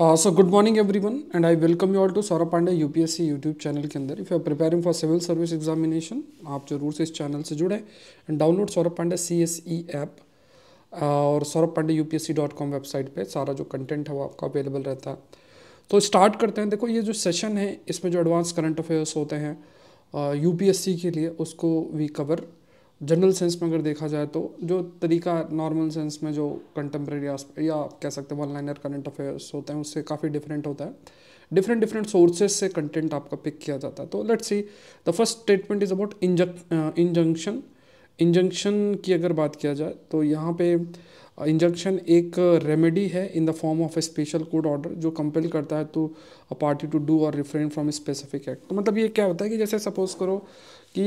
So good morning everyone and I welcome you all to Saurabh Pandey C YouTube channel के अंदर if you are preparing for civil service examination आप जरूर से इस channel से जुड़े and download Saurabh Pandey C S E app और Saurabh Pandey U P S C dot com website पर सारा जो कंटेंट है वो आपका अवेलेबल रहता है तो स्टार्ट करते हैं देखो ये जो सेशन है इसमें जो एडवांस करंट अफेयर्स होते हैं यू पी एस सी के लिए उसको वी कवर जनरल सेंस में अगर देखा जाए तो जो तरीका नॉर्मल सेंस में जो कंटेम्प्रेरी या आप कह सकते हैं वन लाइनर करंट अफेयर्स होते हैं उससे काफ़ी डिफरेंट होता है डिफरेंट डिफरेंट सोर्सेज से कंटेंट आपका पिक किया जाता है तो let's see the first statement is about injunction injunction की अगर बात किया जाए तो यहाँ पे इंजंक्शन uh, एक रेमेडी है in the form of a special code order जो कंपेल करता है to a party to do और रिफ्रेन फ्रॉम स्पेसिफिक एक्ट तो मतलब ये क्या होता है कि जैसे सपोज करो कि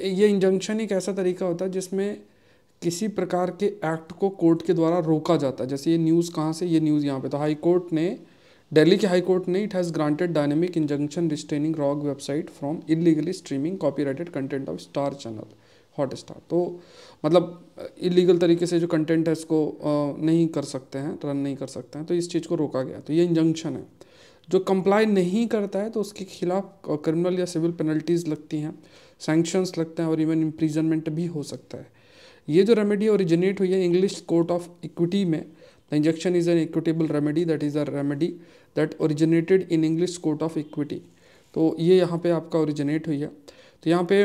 ये इंजंक्शन एक ऐसा तरीका होता है जिसमें किसी प्रकार के एक्ट को कोर्ट के द्वारा रोका जाता है जैसे ये न्यूज़ कहाँ से ये न्यूज़ यहाँ पे तो हाई कोर्ट ने दिल्ली के हाई कोर्ट ने it has granted dynamic injunction restraining rogue website from illegally streaming copyrighted content of star channel Hotstar तो मतलब इलीगल तरीके से जो कंटेंट है इसको नहीं कर सकते हैं रन नहीं कर सकते हैं तो इस चीज़ को रोका गया तो ये इंजंक्शन है जो कंप्लाई नहीं करता है तो उसके खिलाफ क्रिमिनल या सिविल पेनल्टीज़ लगती हैं सैंक्शंस लगते हैं और इवन इम्प्रीजनमेंट भी हो सकता है ये जो रेमेडी ओरिजिनेट हुई है इंग्लिश कोर्ट ऑफ इक्विटी में the injection is an equitable remedy that is a remedy that originated in English court of equity तो ये यहाँ पे आपका ओरिजिनेट हुई है तो यहाँ पे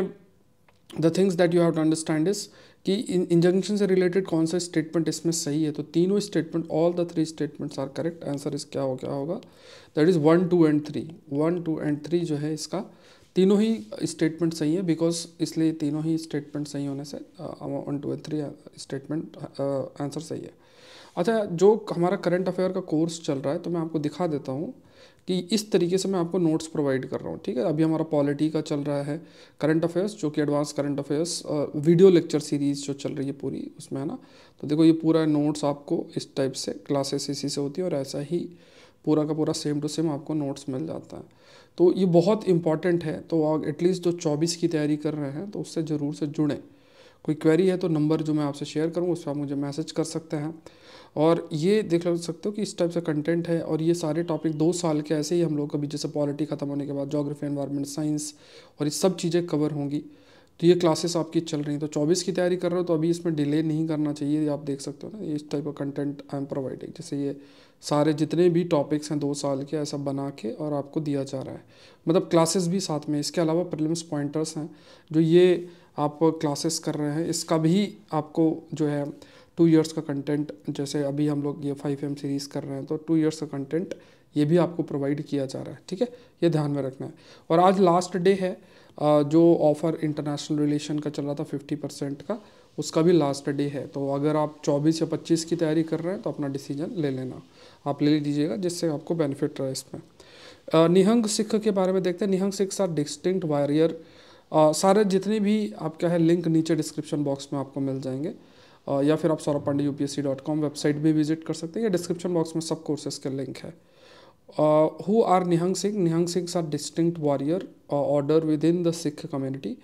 the things that you have to understand is कि इंजंक्शन से रिलेटेड कौन सा स्टेटमेंट इसमें सही है तो तीनों statement all the three statements are correct answer इस क्या हो क्या होगा that is one two and three one two and three जो है इसका तीनों ही स्टेटमेंट सही है बिकॉज इसलिए तीनों ही स्टेटमेंट सही होने से one two and three statement answer सही है अच्छा जो हमारा करंट अफेयर का कोर्स चल रहा है तो मैं आपको दिखा देता हूँ कि इस तरीके से मैं आपको नोट्स प्रोवाइड कर रहा हूँ ठीक है अभी हमारा पॉलिटी का चल रहा है करंट अफेयर्स जो कि advance current affairs video lecture series जो चल रही है पूरी उसमें है ना तो देखो ये पूरा नोट्स आपको इस टाइप से क्लासेस इसी से होती है और ऐसा ही पूरा का पूरा सेम टू सेम आपको नोट्स मिल जाता है तो ये बहुत इंपॉर्टेंट है तो एटलीस्ट जो चौबीस की तैयारी कर रहे हैं तो उससे ज़रूर से जुड़ें कोई क्वेरी है तो नंबर जो मैं आपसे शेयर करूँ उस पर आप मुझे मैसेज कर सकते हैं और ये देख सकते हो कि इस टाइप से कंटेंट है और ये सारे टॉपिक दो साल के ऐसे ही हम लोग कभी जैसे पॉलिटी ख़त्म होने के बाद जोग्राफी एनवायरनमेंट साइंस और ये सब चीज़ें कवर होंगी तो ये क्लासेस आपकी चल रही हैं तो 24 की तैयारी कर रहे हो तो अभी इसमें डिले नहीं करना चाहिए आप देख सकते हो ना इस टाइप का कंटेंट आई एम प्रोवाइडिंग जैसे ये सारे जितने भी टॉपिक्स हैं दो साल के ऐसा बना के और आपको दिया जा रहा है मतलब क्लासेस भी साथ में इसके अलावा प्रिलिम्स पॉइंटर्स हैं जो ये आप क्लासेस कर रहे हैं इसका भी आपको जो है टू इयर्स का कंटेंट जैसे अभी हम लोग ये फाइव एम सीरीज़ कर रहे हैं तो टू इयर्स का कंटेंट ये भी आपको प्रोवाइड किया जा रहा है ठीक है ये ध्यान में रखना है और आज लास्ट डे है जो ऑफ़र इंटरनेशनल रिलेशन का चल रहा था फिफ्टी परसेंट का उसका भी लास्ट डे है तो अगर आप चौबीस या पच्चीस की तैयारी कर रहे हैं तो अपना डिसीजन ले लेना आप ले लीजिएगा जिससे आपको बेनिफिट रहे इसमें निहंग सिख के बारे में देखते हैं Nihang Sikh are distinct warrior सारे जितने भी आप क्या है लिंक नीचे डिस्क्रिप्शन बॉक्स में आपको मिल जाएंगे आ, या फिर आप सौरभ पांडे यू वेबसाइट भी विजिट कर सकते हैं या डिस्क्रिप्शन बॉक्स में सब कोर्सेज के लिंक है who are Nihang Singh Nihang Singh are distinct warrior order within the Sikh community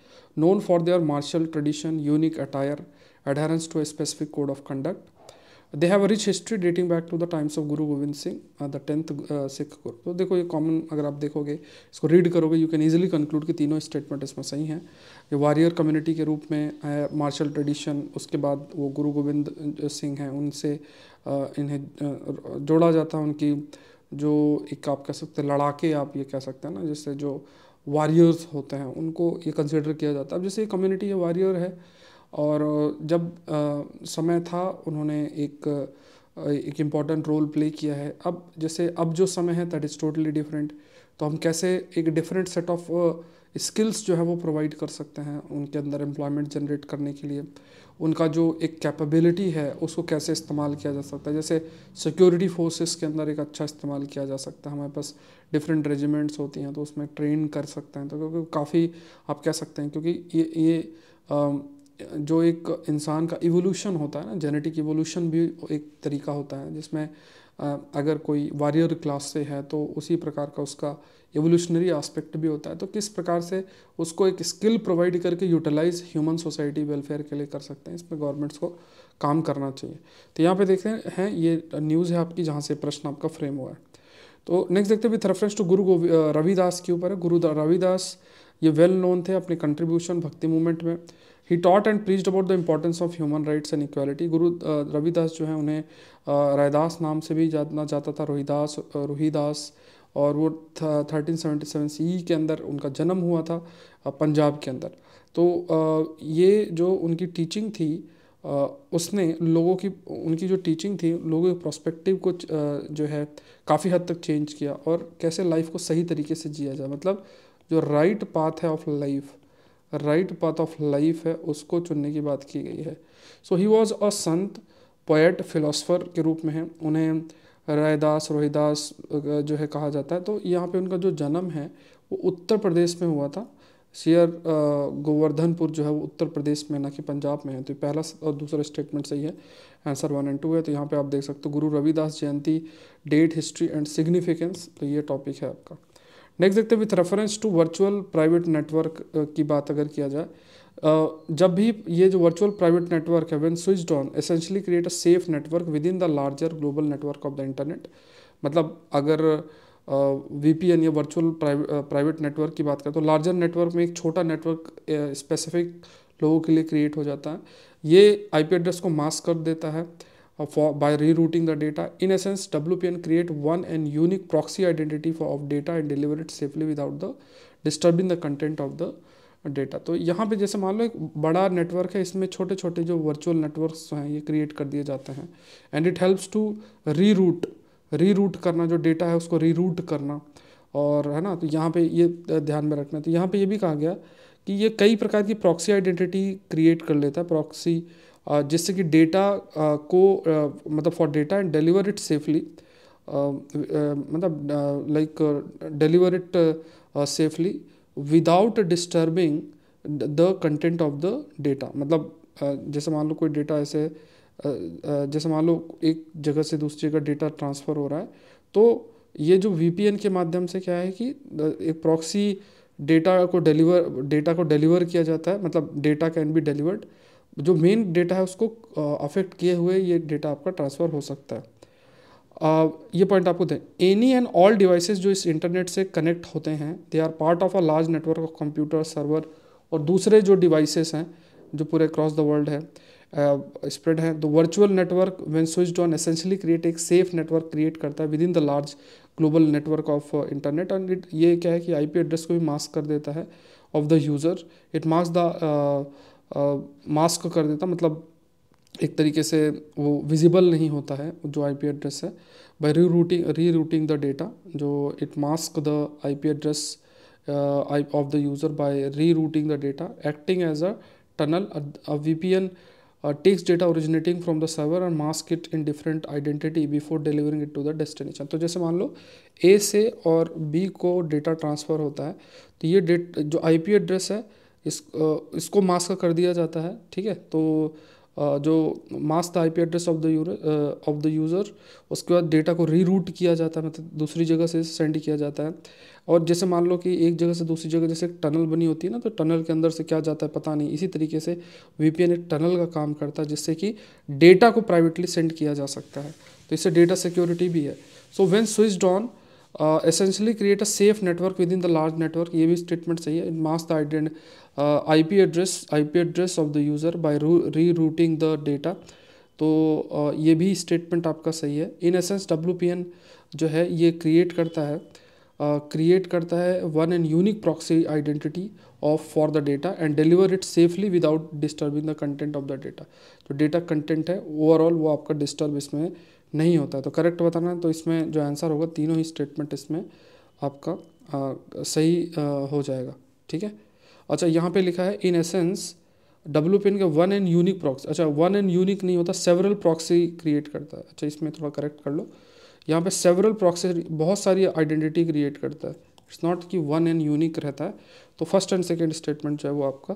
known for their martial tradition unique attire adherence to a specific code of conduct they have a rich history dating back to the times of Guru Gobind Singh the tenth Sikh Guru तो देखो ये common अगर आप देखोगे इसको read करोगे you can easily conclude कि तीनों स्टेटमेंट इसमें सही हैं ये वारियर कम्युनिटी के रूप में है मार्शल ट्रेडिशन उसके बाद वो गुरु गोविंद सिंह हैं उनसे uh, इन्हें uh, जोड़ा जाता है उनकी जो एक आप कह सकते हैं लड़ाके आप ये कह सकते हैं ना जैसे जो वारियर्स होते हैं उनको ये कंसिडर किया जाता है अब जैसे ये कम्युनिटी ये वारियर है और जब समय था उन्होंने एक एक इम्पॉर्टेंट रोल प्ले किया है अब जैसे अब जो समय है दैट इज़ टोटली डिफरेंट तो हम कैसे एक डिफरेंट सेट ऑफ स्किल्स जो है वो प्रोवाइड कर सकते हैं उनके अंदर एम्प्लॉयमेंट जनरेट करने के लिए उनका जो एक कैपेबिलिटी है उसको कैसे इस्तेमाल किया जा सकता है जैसे सिक्योरिटी फोर्सेस के अंदर एक अच्छा इस्तेमाल किया जा सकता है हमारे पास डिफरेंट रेजिमेंट्स होती हैं तो उसमें ट्रेन कर सकते हैं तो क्योंकि काफ़ी आप कह सकते हैं क्योंकि ये ये जो एक इंसान का इवोल्यूशन होता है ना जेनेटिक इवोल्यूशन भी एक तरीका होता है जिसमें अगर कोई वारियर क्लास से है तो उसी प्रकार का उसका एवोल्यूशनरी एस्पेक्ट भी होता है तो किस प्रकार से उसको एक स्किल प्रोवाइड करके यूटिलाइज ह्यूमन सोसाइटी वेलफेयर के लिए कर सकते हैं इसमें गवर्नमेंट्स को काम करना चाहिए तो यहाँ पे देखते हैं ये न्यूज़ है आपकी जहाँ से प्रश्न आपका फ्रेम हुआ है तो नेक्स्ट देखते हैं विथ रेफरेंस टू गुरु रविदास के ऊपर है गुरु रविदास ये वेल नोन थे अपने कंट्रीब्यूशन भक्ति मूवमेंट में he taught and preached about the importance of human rights and equality Guru Ravidas जो है उन्हें रायदास uh, नाम से भी जाना जाता था रोहिदास रोहिदास uh, और वो थर्टीन सेवेंटी सेवन सी के अंदर उनका जन्म हुआ था uh, पंजाब के अंदर तो ये जो उनकी टीचिंग थी उसने लोगों की उनकी जो टीचिंग थी लोगों के प्रोस्पेक्टिव को जो है काफ़ी हद तक चेंज किया और कैसे लाइफ को सही तरीके से जिया जाए मतलब जो राइट पाथ है of life right path of life है उसको चुनने की बात की गई है सो ही वॉज अ संत पोएट फिलोसफर के रूप में है उन्हें रायदास रोहिदास जो है कहा जाता है तो यहाँ पे उनका जो जन्म है वो उत्तर प्रदेश में हुआ था शेयर गोवर्धनपुर जो है वो उत्तर प्रदेश में ना कि पंजाब में है तो पहला और दूसरा स्टेटमेंट सही है आंसर वन एंड टू है तो यहाँ पे आप देख सकते हो Guru Ravidas Jayanti date history and significance तो ये टॉपिक है आपका नेक्स्ट देखते हैं with reference to virtual private network की बात अगर किया जाए uh, जब भी ये जो वर्चुअल प्राइवेट नेटवर्क है when switch on essentially create a safe network within the larger global network of the internet मतलब अगर वी पी एन या वर्चुअल प्राइवेट नेटवर्क की बात करें तो लार्जर नेटवर्क में एक छोटा नेटवर्क स्पेसिफिक uh, लोगों के लिए क्रिएट हो जाता है ये आई पी एड्रेस को मास्क कर देता है for by rerouting the data. In essence, WPN create one and unique proxy identity for of data and deliver it safely without the disturbing the content of the data तो यहाँ पे जैसे मान लो एक बड़ा नेटवर्क है इसमें छोटे छोटे जो वर्चुअल नेटवर्क्स हैं ये क्रिएट कर दिए जाते हैं and it helps to reroute reroute करना जो डेटा है उसको री रूट करना और है ना तो यहाँ पे ये ध्यान में रखना तो यहाँ पे ये भी कहा गया कि ये कई प्रकार की प्रॉक्सी आइडेंटिटी क्रिएट कर लेता है प्रॉक्सी Uh, जिससे कि डेटा uh, को uh, मतलब for data and deliver it safely मतलब like deliver it safely without disturbing the content of the data मतलब जैसे मान लो कोई डेटा ऐसे जैसे मान लो एक जगह से दूसरी जगह डेटा ट्रांसफ़र हो रहा है तो ये जो वी के माध्यम से क्या है कि एक प्रॉक्सी डेटा को डिलीवर डेटा को डिलीवर किया जाता है मतलब डेटा कैन बी डिलीवर्ड जो मेन डेटा है उसको अफेक्ट किए हुए ये डेटा आपका ट्रांसफ़र हो सकता है ये पॉइंट आपको दें एनी एंड ऑल डिवाइसेस जो इस इंटरनेट से कनेक्ट होते हैं they are part of a large network of computer server और दूसरे जो डिवाइसेस हैं जो पूरे अक्रॉस द वर्ल्ड है स्प्रेड हैं the virtual network when switch on essentially create एक सेफ नेटवर्क क्रिएट करता है within the large global network of internet and it ये क्या है कि आईपी एड्रेस को भी मास्क कर देता है of the user it mask the mask कर देता मतलब एक तरीके से वो विजिबल नहीं होता है जो आईपी एड्रेस है by rerouting rerouting the data जो it mask the IP address of the user by rerouting the data acting as a tunnel V P N uh, data originating from the server and mask it in different identity before delivering it to the destination तो जैसे मान लो ए से और B को data transfer होता है तो ये डेट जो आई पी एड्रेस है इस इसको मास्क का कर दिया जाता है ठीक है तो जो मास्क था I address of the of the user उसके बाद डेटा को रीरूट किया जाता है मतलब दूसरी जगह से सेंड किया जाता है और जैसे मान लो कि एक जगह से दूसरी जगह जैसे एक टनल बनी होती है ना तो टनल के अंदर से क्या जाता है पता नहीं इसी तरीके से वी एक टनल का काम करता है जिससे कि डेटा को प्राइवेटली सेंड किया जा सकता है तो इससे डेटा सिक्योरिटी भी है so when switch on essentially create a safe network within the large network ये भी स्टेटमेंट सही है mask the ident I P address I P address of the user रू री रूटिंग द डेटा तो uh, ये भी statement आपका सही है in essence W P N जो है ये क्रिएट करता है क्रिएट uh, करता है one and unique proxy identity of for the data and deliver it safely without disturbing the content of the data जो डेटा कंटेंट है ओवरऑल वो आपका डिस्टर्ब इसमें नहीं होता है तो करेक्ट बताना है तो इसमें जो आंसर होगा तीनों ही स्टेटमेंट इसमें आपका आ, सही आ, हो जाएगा ठीक है अच्छा यहाँ पे लिखा है इन एसेंस डब्ल्यू पिन के वन एंड यूनिक प्रॉक्सी अच्छा वन एंड यूनिक नहीं होता सेवरल प्रॉक्सी क्रिएट करता है अच्छा इसमें थोड़ा करेक्ट कर लो यहाँ पे सेवरल प्रॉक्सी बहुत सारी आइडेंटिटी क्रिएट करता है इट्स नॉट कि वन एंड यूनिक रहता है तो फर्स्ट एंड सेकेंड स्टेटमेंट जो है वो आपका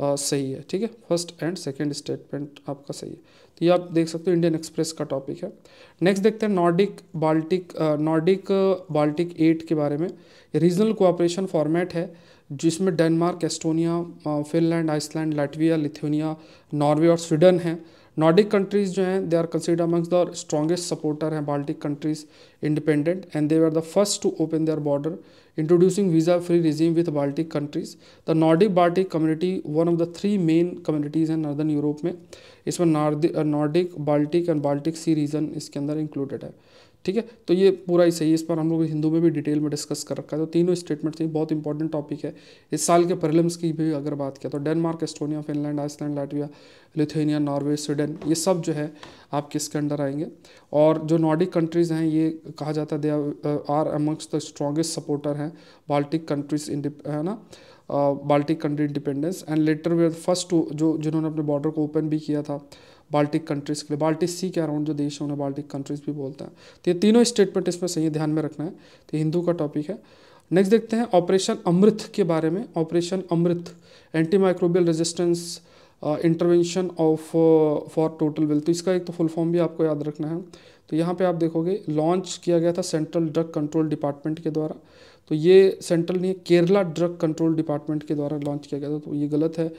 आ, सही है ठीक है फर्स्ट एंड सेकेंड स्टेटमेंट आपका सही है तो ये आप देख सकते हो इंडियन एक्सप्रेस का टॉपिक है नेक्स्ट देखते हैं Nordic Baltic Nordic Baltic eight के बारे में रीजनल कोऑपरेशन फॉर्मेट है जिसमें Denmark Estonia Finland Iceland Latvia Lithuania Norway और स्वीडन है नॉर्डिक कंट्रीज़ जो हैं they are consider amongst the strongest supporter हैं Baltic countries independent and they are the first to open their border introducing visa free regime with Baltic countries the Nordic Baltic community one of the three main communities हैं northern Europe में इसमें Nordic Baltic and Baltic sea region इसके अंदर included है ठीक है तो ये पूरा ही सही है इस पर हम लोग हिंदू में भी डिटेल में डिस्कस कर रखा है तो तीनों स्टेटमेंट्स ये बहुत इंपॉर्टेंट टॉपिक है इस साल के प्रिलिम्स की भी अगर बात किया तो Denmark Estonia Finland Iceland Latvia Lithuania Norway Sweden ये सब जो है आपके इसके अंडर आएंगे और जो नॉर्डिक कंट्रीज़ हैं ये कहा जाता है they are amongst the strongest supporter हैं बाल्टिक कंट्रीज है ना Baltic country independence and later they first जो जिन्होंने अपने बॉर्डर को ओपन भी किया था बाल्टिक कंट्रीज़ के लिए बाल्टिक सी के अराउंड जो देश है उन्हें बाल्टिक कंट्रीज़ भी बोलते हैं तो ये तीनों स्टेटमेंट इसमें सही है ध्यान में रखना है तो हिंदू का टॉपिक है नेक्स्ट देखते हैं ऑपरेशन अमृत के बारे में operation Amrit antimicrobial resistance intervention of for total well तो इसका एक तो फुल फॉर्म भी आपको याद रखना है तो यहाँ पे आप देखोगे लॉन्च किया गया था सेंट्रल ड्रग कंट्रोल डिपार्टमेंट के द्वारा तो ये सेंट्रल नहीं केरला ड्रग कंट्रोल डिपार्टमेंट के द्वारा लॉन्च किया गया था तो ये गलत है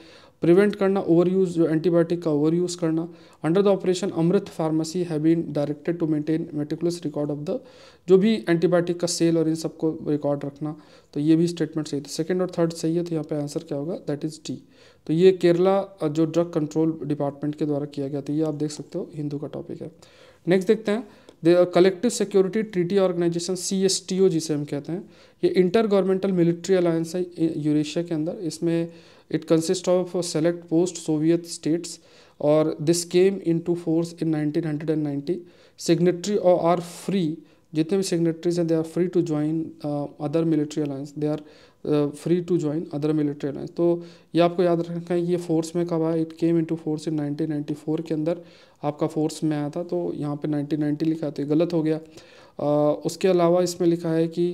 प्रिवेंट करना ओवर यूज़ जो एंटीबायोटिक का ओवर यूज़ करना under the operation Amrit pharmacy have been directed to maintain meticulous record of the जो भी एंटीबायोटिक का सेल और इन सबको रिकॉर्ड रखना तो ये भी स्टेटमेंट सही था सेकेंड और थर्ड सही है तो यहाँ पे आंसर क्या होगा दैट इज़ डी तो ये केरला जो ड्रग कंट्रोल डिपार्टमेंट के द्वारा किया गया था ये आप देख सकते हो हिंदू का टॉपिक है नेक्स्ट देखते हैं collective security treaty organisation C S T O जिसे हम कहते हैं ये इंटर गवर्नमेंटल मिलिट्री अलायंस है यूरेशिया के अंदर इसमें it consist of select post Soviet states और this came into force in nineteen hundred and ninety signatory और आर फ्री जितने भी सिग्नेटरीज हैं they are free to join other military alliance they are free to join other military alliance तो ये आपको याद रखना है ये फोर्स में कब आया it came into force in 1994 के अंदर आपका फोर्स में आया था तो यहाँ पे 1990 लिखा तो ये गलत हो गया आ, उसके अलावा इसमें लिखा है कि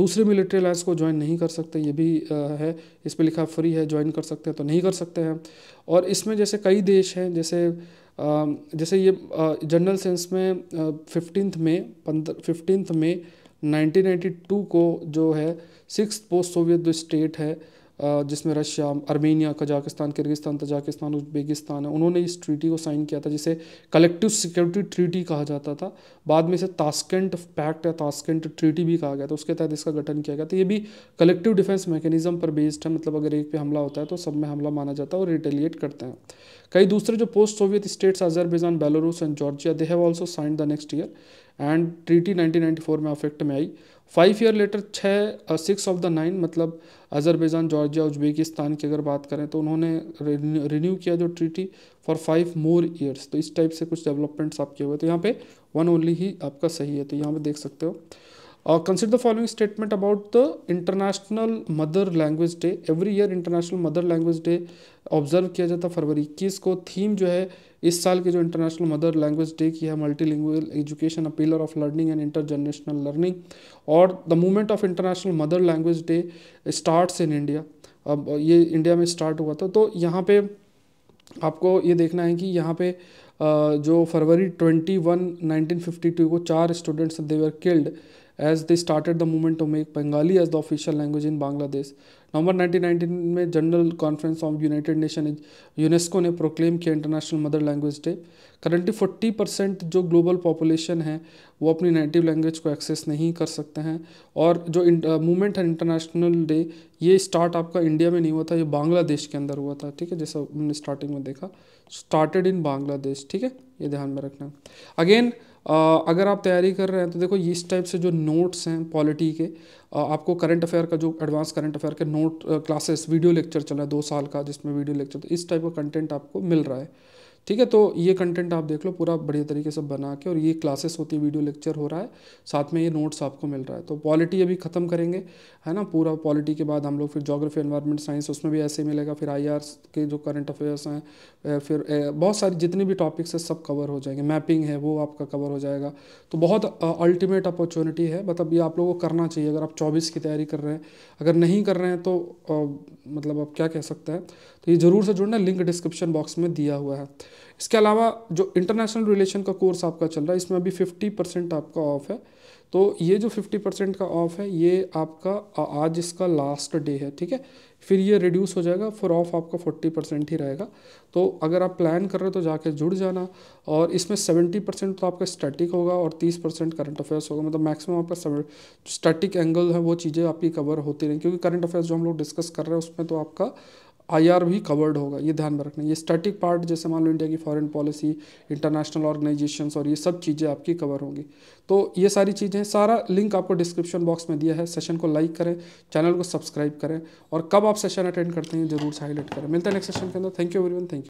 दूसरे मिलिट्री अलायंस को ज्वाइन नहीं कर सकते ये भी आ, है इस पर लिखा फ्री है ज्वाइन कर सकते हैं तो नहीं कर सकते हैं और इसमें जैसे कई देश हैं जैसे आ, जैसे ये जनरल सेंस में फिफ्टीन में पंद्रह फिफ्टीन में 1992 को जो है सिक्स पोस्ट सोवियत जो स्टेट है जिसमें Russia Armenia Kazakhstan Kyrgyzstan Tajikistan Uzbekistan है उन्होंने इस ट्रीटी को साइन किया था जिसे कलेक्टिव सिक्योरिटी ट्रीटी कहा जाता था बाद में इसे तास्केंट पैक्ट या तास्केंट ट्रीटी भी कहा गया था उसके तहत इसका गठन किया गया था ये भी कलेक्टिव डिफेंस मैकेनिज्म पर बेस्ड है मतलब अगर एक पे हमला होता है तो सब में हमला माना जाता है और रिटेलिएट करते हैं कई दूसरे जो post Soviet states Azerbaijan Belarus and Georgia they have also sign the next year and treaty for में अफेक्ट में आई फाइव ईयर लेटर छः सिक्स ऑफ द नाइन मतलब अजरबैजान जॉर्जिया उज्बेकिस्तान की अगर बात करें तो उन्होंने रिन्यू किया जो treaty for five more years तो इस टाइप से कुछ डेवलपमेंट्स आपके हुए तो यहाँ पे वन ओनली ही आपका सही है तो यहाँ पे देख सकते हो Uh, consider the following statement about the International Mother Language Day. Every year International Mother Language Day observe किया जाता फरवरी इक्कीस को थीम जो है इस साल के जो इंटरनेशनल मदर लैंग्वेज डे की है language education a pillar of learning and intergenerational learning और the movement of international mother language day starts in India अब ये इंडिया में स्टार्ट हुआ था तो यहाँ पे आपको ये देखना है कि यहाँ पे uh, जो फरवरी twenty one nineteen fifty two को चार students they were killed as they started the movement to make Bengali as the official language in Bangladesh. नवंबर 1919 में general conference of United Nation UNESCO ने प्रोक्लेम किया international mother language day currently forty percent जो global population है वो अपनी native language को access नहीं कर सकते हैं और जो मूवमेंट है इंटरनेशनल डे ये स्टार्ट आपका इंडिया में नहीं हुआ था ये बांग्लादेश के अंदर हुआ था ठीक है जैसा हमने स्टार्टिंग में देखा स्टार्टेड इन बांग्लादेश ठीक है ये ध्यान में रखना अगेन अगर आप तैयारी कर रहे हैं तो देखो इस टाइप से जो नोट्स हैं पॉलिटी के आपको करंट अफेयर का जो एडवांस करंट अफेयर के नोट क्लासेस वीडियो लेक्चर चला है दो साल का जिसमें वीडियो लेक्चर तो इस टाइप का कंटेंट आपको मिल रहा है ठीक है तो ये कंटेंट आप देख लो पूरा बढ़िया तरीके से बना के और ये क्लासेस होती है वीडियो लेक्चर हो रहा है साथ में ये नोट्स आपको मिल रहा है तो पॉलिटी अभी ख़त्म करेंगे है ना पूरा पॉलिटी के बाद हम लोग फिर जोग्राफी एनवायरमेंट साइंस उसमें भी ऐसे ही मिलेगा फिर आई के जो करंट अफेयर्स हैं फिर बहुत सारी जितनी भी टॉपिक्स है सब कवर हो जाएंगे मैपिंग है वो आपका कवर हो जाएगा तो बहुत अल्टीमेट अपॉर्चुनिटी है मतलब ये आप लोगों को करना चाहिए अगर आप चौबीस की तैयारी कर रहे हैं अगर नहीं कर रहे हैं तो मतलब आप क्या कह सकते हैं तो ये ज़रूर से जुड़ना लिंक डिस्क्रिप्शन बॉक्स में दिया हुआ है इसके अलावा जो इंटरनेशनल रिलेशन का कोर्स आपका चल रहा है इसमें अभी फिफ्टी परसेंट आपका ऑफ है तो ये जो फिफ्टी परसेंट का ऑफ है ये आपका आज इसका लास्ट डे है ठीक है फिर ये रिड्यूस हो जाएगा फिर ऑफ आपका फोर्टी परसेंट ही रहेगा तो अगर आप प्लान कर रहे हो तो जाके जुड़ जाना और इसमें सेवेंटी परसेंट तो आपका स्टैटिक होगा और तीस परसेंट करंट अफेयर्स होगा मतलब मैक्सिमम आपका स्टैटिक एंगल है वो चीज़ें आपकी कवर होती रहें क्योंकि करंट अफेयर्स जो हम लोग डिस्कस कर रहे हैं उसमें तो आपका आईआर भी कवर्ड होगा ये ध्यान में रखना ये स्टैटिक पार्ट जैसे मान लो इंडिया की फॉरेन पॉलिसी इंटरनेशनल ऑर्गेनाइजेशंस और ये सब चीज़ें आपकी कवर होंगी तो ये सारी चीज़ें सारा लिंक आपको डिस्क्रिप्शन बॉक्स में दिया है सेशन को लाइक करें चैनल को सब्सक्राइब करें और कब आप सेशन अटेंड करते हैं जरूर से हाईलाइट करें मिलते हैं नेक्स्ट सेशन के अंदर thank you very one thank you